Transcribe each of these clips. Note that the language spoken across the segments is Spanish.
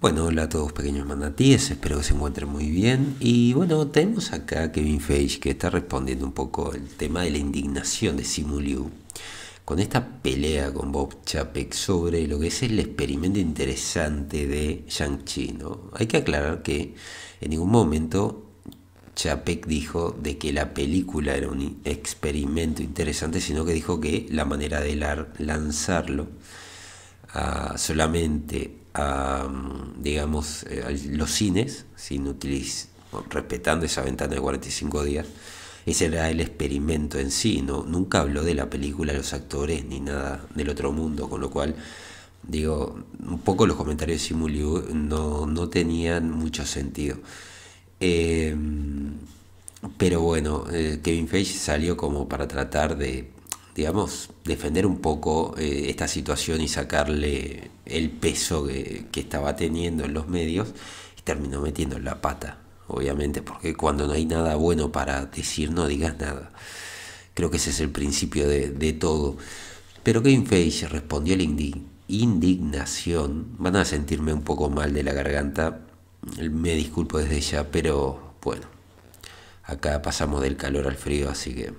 Bueno, hola a todos pequeños manatíes, espero que se encuentren muy bien. Y bueno, tenemos acá a Kevin Feige que está respondiendo un poco el tema de la indignación de Simu con esta pelea con Bob Chapek sobre lo que es el experimento interesante de Shang-Chi. ¿no? Hay que aclarar que en ningún momento Chapek dijo de que la película era un experimento interesante, sino que dijo que la manera de lanzarlo ah, solamente a, mm, digamos, eh, los cines, sin respetando esa ventana de 45 días, ese era el experimento en sí, ¿no? nunca habló de la película, los actores, ni nada del otro mundo, con lo cual, digo, un poco los comentarios de Simuliu no, no tenían mucho sentido. Eh, pero bueno, eh, Kevin Feige salió como para tratar de digamos, defender un poco eh, esta situación y sacarle el peso que, estaba teniendo en los medios y terminó metiendo la pata, obviamente, porque cuando no hay nada bueno para decir no digas nada. Creo que ese es el principio de, todo. Pero Game Face respondió la indignación. Van a sentirme un poco mal de la garganta. Me disculpo desde ya, pero bueno. Acá pasamos del calor al frío, así que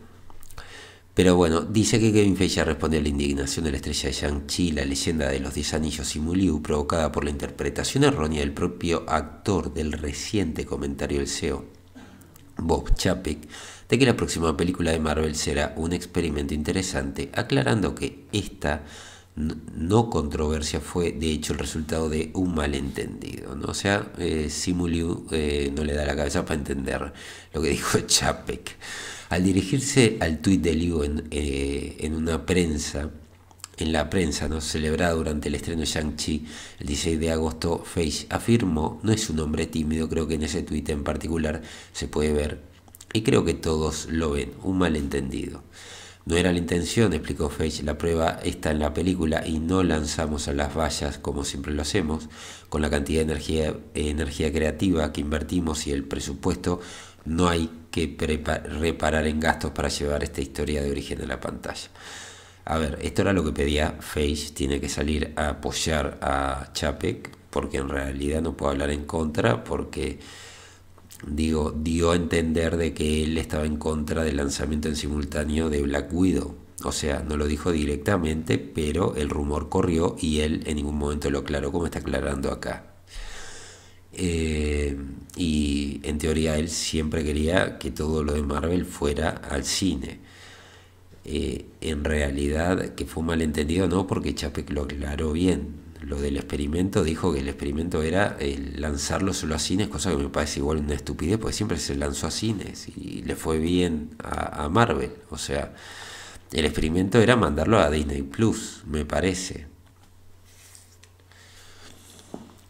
pero bueno, dice que Kevin Feige responde a la indignación de la estrella de Shang-Chi, la leyenda de los 10 anillos y Muliu, provocada por la interpretación errónea del propio actor del reciente comentario del CEO, Bob Chapek, de que la próxima película de Marvel será un experimento interesante, aclarando que esta no controversia fue de hecho el resultado de un malentendido. ¿no? O sea, eh, eh no le da la cabeza para entender lo que dijo Chapek. Al dirigirse al tuit de Liu eh, en, una prensa, en la prensa ¿no? celebrada durante el estreno de Shang-Chi el 16 de agosto, Face afirmó, no es un hombre tímido, creo que en ese tuit en particular se puede ver, y creo que todos lo ven, un malentendido. No era la intención, explicó Feige, la prueba está en la película y no lanzamos a las vallas como siempre lo hacemos, con la cantidad de energía, creativa que invertimos y el presupuesto, no hay que reparar en gastos para llevar esta historia de origen a la pantalla. A ver, esto era lo que pedía Feige, tiene que salir a apoyar a Chapek, porque en realidad no puedo hablar en contra, porque digo, dio a entender de que él estaba en contra del lanzamiento en simultáneo de Black Widow. O sea, no lo dijo directamente, pero el rumor corrió y él en ningún momento lo aclaró como está aclarando acá. Eh, y en teoría él siempre quería que todo lo de Marvel fuera al cine. Eh, en realidad, que fue malentendido, no, porque Chapek lo aclaró bien lo del experimento, dijo que el experimento era eh, lanzarlo solo a cines, cosa que me parece igual una estupidez, porque siempre se lanzó a cines y le fue bien a, a Marvel. O sea, el experimento era mandarlo a Disney Plus, me parece.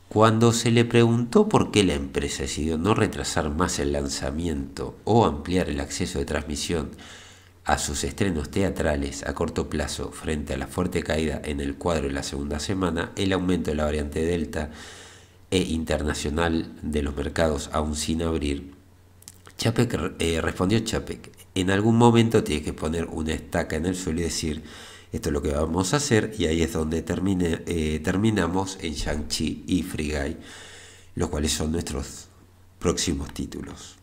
Cuando se le preguntó por qué la empresa decidió no retrasar más el lanzamiento o ampliar el acceso de transmisión a sus estrenos teatrales a corto plazo frente a la fuerte caída en el cuadro de la segunda semana, el aumento de la variante Delta e internacional de los mercados aún sin abrir, Chapek, eh, respondió Chapek, en algún momento tienes que poner una estaca en el suelo y decir, esto es lo que vamos a hacer, y ahí es donde termine, eh, terminamos en Shang-Chi y Free los cuales son nuestros próximos títulos.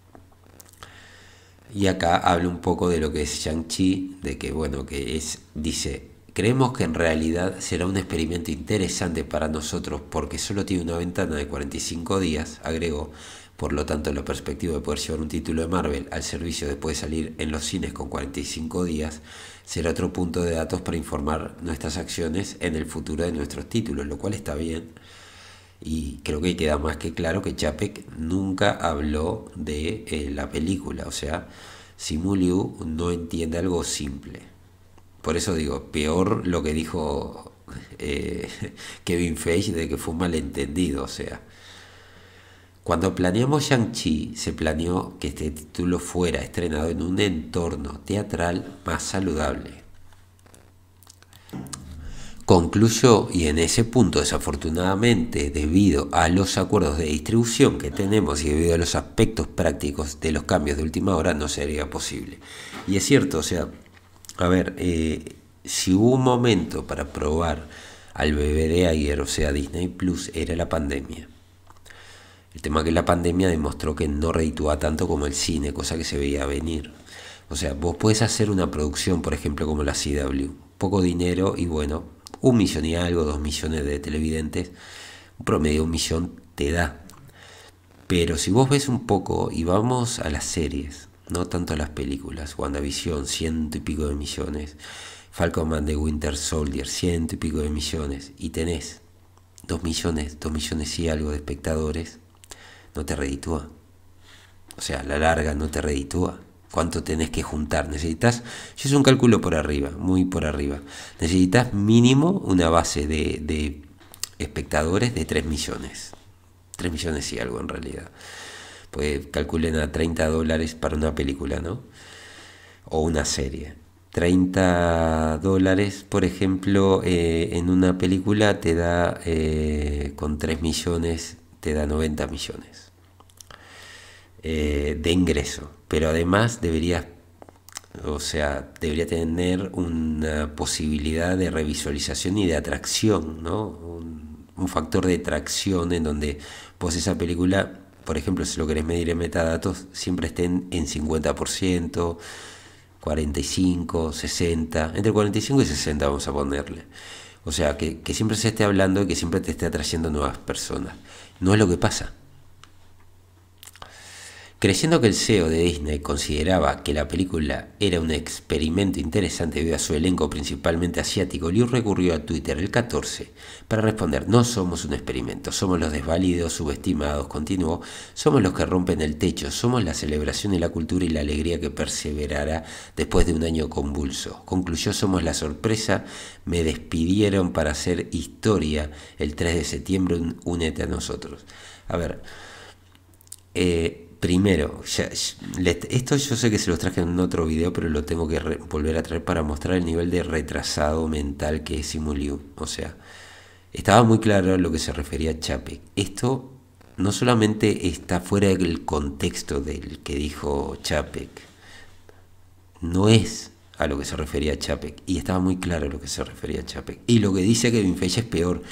Y acá habla un poco de lo que es Shang-Chi, de que, bueno, que es, dice, creemos que en realidad será un experimento interesante para nosotros porque solo tiene una ventana de 45 días, agregó, por lo tanto, la perspectiva de poder llevar un título de Marvel al servicio después de salir en los cines con 45 días será otro punto de datos para informar nuestras acciones en el futuro de nuestros títulos, lo cual está bien. Y creo que queda más que claro que Chapek nunca habló de eh, la película, o sea, Simu Liu no entiende algo simple. Por eso digo, peor lo que dijo eh, Kevin Feige de que fue un malentendido, o sea. Cuando planeamos Shang-Chi, se planeó que este título fuera estrenado en un entorno teatral más saludable, concluyó, y en ese punto desafortunadamente, debido a los acuerdos de distribución que tenemos y debido a los aspectos prácticos de los cambios de última hora, no sería posible. Y es cierto, o sea, a ver, eh, si hubo un momento para probar al bebé de ayer, o sea, Disney Plus, era la pandemia. El tema que la pandemia demostró que no reditúa tanto como el cine, cosa que se veía venir. O sea, vos puedes hacer una producción, por ejemplo, como la CW. Poco dinero y bueno, un millón y algo, dos millones de televidentes, un promedio de un millón te da. Pero si vos ves un poco y vamos a las series, no tanto a las películas, WandaVision, ciento y pico de millones, Falcon Man de Winter Soldier, ciento y pico de millones, y tenés dos millones, dos millones y algo de espectadores, no te reditúa. O sea, la larga no te reditúa cuánto tenés que juntar. Necesitas, yo es un cálculo por arriba, muy por arriba. Necesitas mínimo una base de, espectadores de 3 millones. 3 millones y algo en realidad. Pues calculen a 30 dólares para una película, ¿no? O una serie. 30 dólares, por ejemplo, eh, en una película te da, eh, con 3 millones, te da 90 millones. Eh, de ingreso, pero además debería, o sea, debería tener una posibilidad de revisualización y de atracción, ¿no? Un, factor de atracción en donde pues esa película, por ejemplo, si lo querés medir en metadatos, siempre estén en 50%, 45, 60, entre 45 y 60 vamos a ponerle. O sea, que, que siempre se esté hablando y que siempre te esté atrayendo nuevas personas. No es lo que pasa. Creyendo que el CEO de Disney consideraba que la película era un experimento interesante debido a su elenco principalmente asiático, Liu recurrió a Twitter el 14 para responder, no somos un experimento, somos los desvalidos, subestimados, continuó, somos los que rompen el techo, somos la celebración y la cultura y la alegría que perseverará después de un año convulso. Concluyó, somos la sorpresa, me despidieron para hacer historia el 3 de septiembre, únete a nosotros. A ver, eh, primero, esto yo sé que se los traje en otro video, pero lo tengo que volver a traer para mostrar el nivel de retrasado mental que es Simuliu. O sea, estaba muy claro lo que se refería Chapek. Esto no solamente está fuera del contexto del que dijo Chapek, no es a lo que se refería Chapek. Y estaba muy claro lo que se refería Chapek. Y lo que dice que Feige es peor,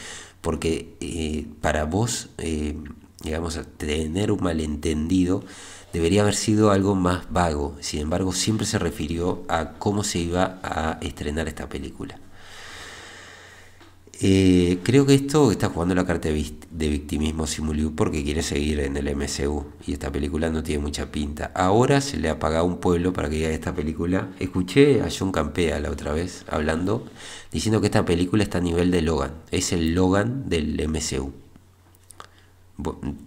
porque eh, para vos eh, llegamos a tener un malentendido, debería haber sido algo más vago. Sin embargo, siempre se refirió a cómo se iba a estrenar esta película. Eh, creo que esto está jugando la carta de victimismo Simuliu porque quiere seguir en el MCU y esta película no tiene mucha pinta. Ahora se le ha pagado un pueblo para que diga esta película. Escuché a John Campea la otra vez hablando, diciendo que esta película está a nivel de Logan. Es el Logan del MCU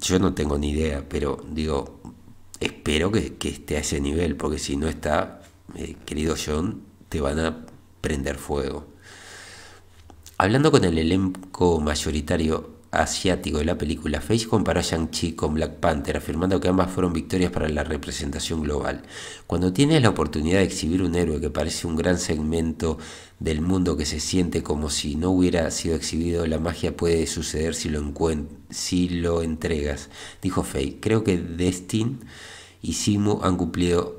yo no tengo ni idea, pero digo, espero que, esté a ese nivel, porque si no está, eh, querido John, te van a prender fuego. Hablando con el elenco mayoritario, asiático de la película Face comparó a Shang-Chi con Black Panther, afirmando que ambas fueron victorias para la representación global. Cuando tienes la oportunidad de exhibir un héroe que parece un gran segmento del mundo que se siente como si no hubiera sido exhibido, la magia puede suceder si lo, si lo entregas, dijo Faye. Creo que Destin y Simu han cumplido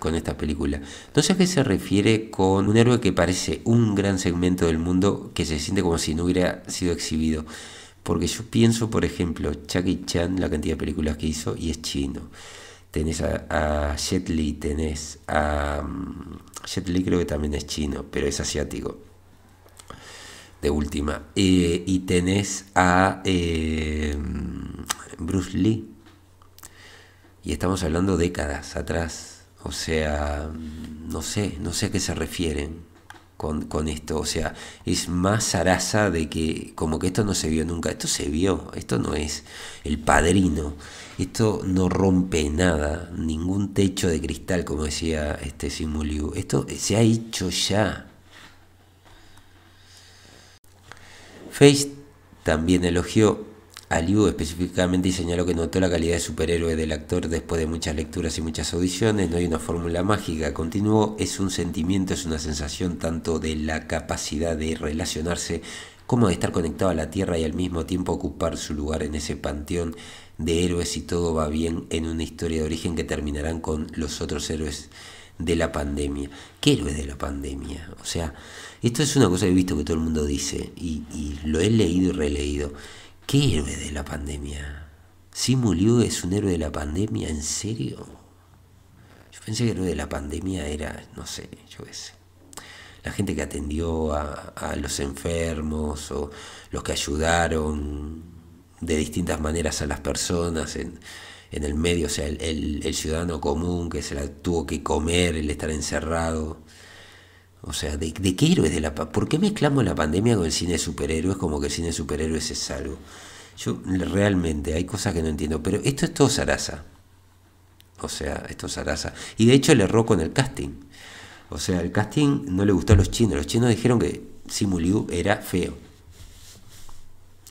con esta película. entonces sé a qué se refiere con un héroe que parece un gran segmento del mundo que se siente como si no hubiera sido exhibido. Porque yo pienso, por ejemplo, Chucky Chan, la cantidad de películas que hizo, y es chino. Tenés a, Jet Li, tenés a... Mm, Jet Li creo que también es chino, pero es asiático. De última. Eh, y tenés a eh, mm, Bruce Lee. Y estamos hablando décadas atrás. O sea, mm, no sé, no sé a qué se refieren con, esto. O sea, es más zaraza de que como que esto no se vio nunca. Esto se vio, esto no es el padrino. Esto no rompe nada, ningún techo de cristal, como decía este Simuliu. Esto se ha hecho ya. Face también elogió Aliu específicamente señaló que notó la calidad de superhéroe del actor después de muchas lecturas y muchas audiciones. No hay una fórmula mágica. Continuó, es un sentimiento, es una sensación tanto de la capacidad de relacionarse como de estar conectado a la Tierra y al mismo tiempo ocupar su lugar en ese panteón de héroes y todo va bien en una historia de origen que terminarán con los otros héroes de la pandemia. ¿Qué héroes de la pandemia? O sea, esto es una cosa que he visto que todo el mundo dice y, y lo he leído y releído. ¿Qué héroe de la pandemia? ¿Si Liu es un héroe de la pandemia? ¿En serio? Yo pensé que el héroe de la pandemia era, no sé, yo qué sé. La gente que atendió a, los enfermos o los que ayudaron de distintas maneras a las personas en, en el medio, o sea, el, el, el ciudadano común que se la tuvo que comer el estar encerrado o sea, ¿de, qué héroes de la ¿Por qué mezclamos la pandemia con el cine de superhéroes como que el cine de superhéroes es algo? Yo realmente hay cosas que no entiendo, pero esto es todo zaraza. O sea, esto es zaraza. Y de hecho le erró con el casting. O sea, el casting no le gustó a los chinos. Los chinos dijeron que Simu Liu era feo.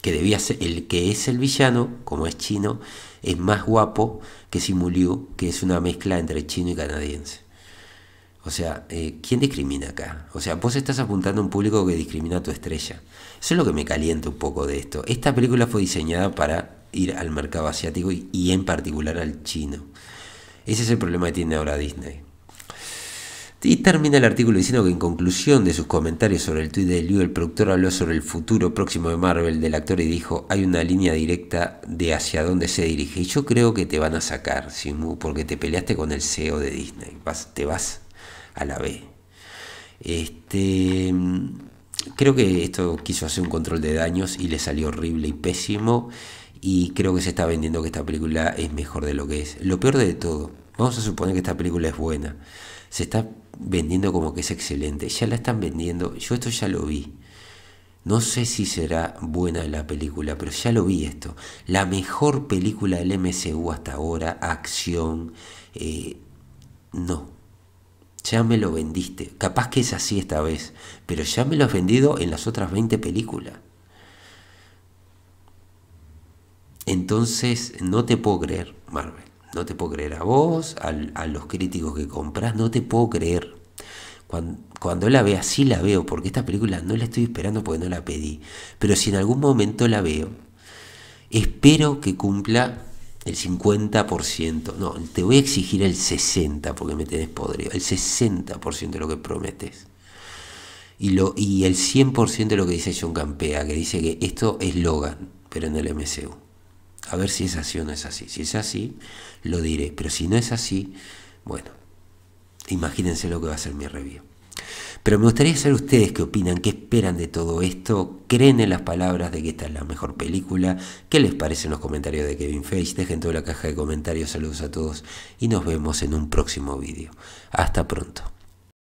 Que debía ser el que es el villano, como es chino, es más guapo que Simu Liu, que es una mezcla entre chino y canadiense. O sea, eh, ¿quién discrimina acá? O sea, vos estás apuntando a un público que discrimina a tu estrella. Eso es lo que me calienta un poco de esto. Esta película fue diseñada para ir al mercado asiático y, en particular al chino. Ese es el problema que tiene ahora Disney. Y termina el artículo diciendo que en conclusión de sus comentarios sobre el tweet de Liu, el productor habló sobre el futuro próximo de Marvel del actor y dijo, hay una línea directa de hacia dónde se dirige. Y yo creo que te van a sacar, Simu, porque te peleaste con el CEO de Disney. te vas a la vez Este, creo que esto quiso hacer un control de daños y le salió horrible y pésimo. Y creo que se está vendiendo que esta película es mejor de lo que es. Lo peor de todo, vamos a suponer que esta película es buena. Se está vendiendo como que es excelente. Ya la están vendiendo. Yo esto ya lo vi. No sé si será buena la película, pero ya lo vi esto. La mejor película del MCU hasta ahora, acción. Eh, no, ya me lo vendiste. Capaz que es así esta vez, pero ya me lo has vendido en las otras 20 películas. Entonces, no te puedo creer, Marvel. No te puedo creer a vos, a, los críticos que compras, no te puedo creer. Cuando, cuando, la vea, sí la veo, porque esta película no la estoy esperando porque no la pedí. Pero si en algún momento la veo, espero que cumpla el 50%, no, te voy a exigir el 60% porque me tenés podrido, el 60% de lo que prometes. Y, lo, y el 100% de lo que dice John Campea, que dice que esto es Logan, pero en el MCU. A ver si es así o no es así. Si es así, lo diré, pero si no es así, bueno, imagínense lo que va a ser mi review. Pero me gustaría saber ustedes qué opinan, qué esperan de todo esto, creen en las palabras de que esta es la mejor película, qué les parecen los comentarios de Kevin Feige, dejen toda la caja de comentarios, saludos a todos y nos vemos en un próximo vídeo. Hasta pronto.